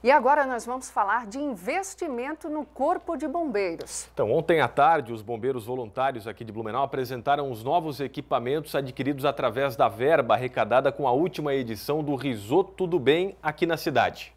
E agora nós vamos falar de investimento no Corpo de Bombeiros. Então, ontem à tarde, os bombeiros voluntários aqui de Blumenau apresentaram os novos equipamentos adquiridos através da verba arrecadada com a última edição do Risoto Tudo Bem aqui na cidade.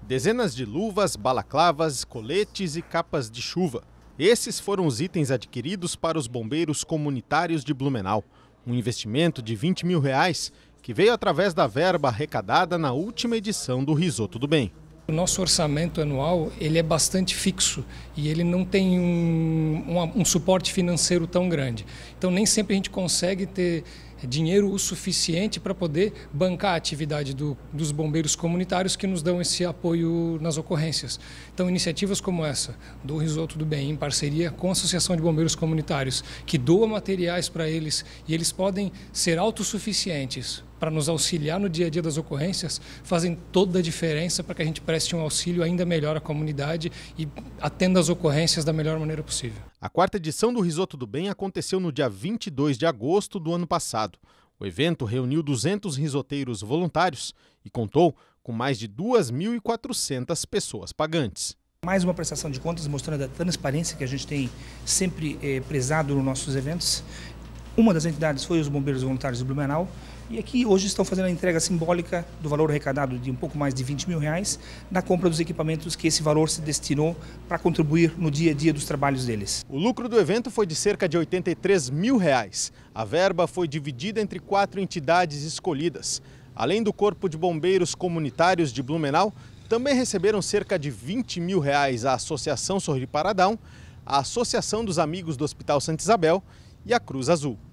Dezenas de luvas, balaclavas, coletes e capas de chuva. Esses foram os itens adquiridos para os bombeiros comunitários de Blumenau. Um investimento de 20 mil reais que veio através da verba arrecadada na última edição do Risoto do Bem. O nosso orçamento anual ele é bastante fixo e ele não tem um, um, um suporte financeiro tão grande. Então nem sempre a gente consegue ter dinheiro o suficiente para poder bancar a atividade do, dos bombeiros comunitários que nos dão esse apoio nas ocorrências. Então, iniciativas como essa, do Risoto do Bem, em parceria com a Associação de Bombeiros Comunitários, que doa materiais para eles e eles podem ser autossuficientes para nos auxiliar no dia a dia das ocorrências fazem toda a diferença para que a gente preste um auxílio ainda melhor à comunidade e atenda as ocorrências da melhor maneira possível. A quarta edição do Risoto do Bem aconteceu no dia 22 de agosto do ano passado. O evento reuniu 200 risoteiros voluntários e contou com mais de 2.400 pessoas pagantes. Mais uma prestação de contas mostrando a transparência que a gente tem sempre eh, prezado nos nossos eventos uma das entidades foi os Bombeiros Voluntários de Blumenau, e aqui hoje estão fazendo a entrega simbólica do valor arrecadado de um pouco mais de 20 mil reais na compra dos equipamentos que esse valor se destinou para contribuir no dia a dia dos trabalhos deles. O lucro do evento foi de cerca de 83 mil reais. A verba foi dividida entre quatro entidades escolhidas. Além do Corpo de Bombeiros Comunitários de Blumenau, também receberam cerca de 20 mil reais a Associação Sorri Paradão, a Associação dos Amigos do Hospital Santa Isabel e a Cruz Azul.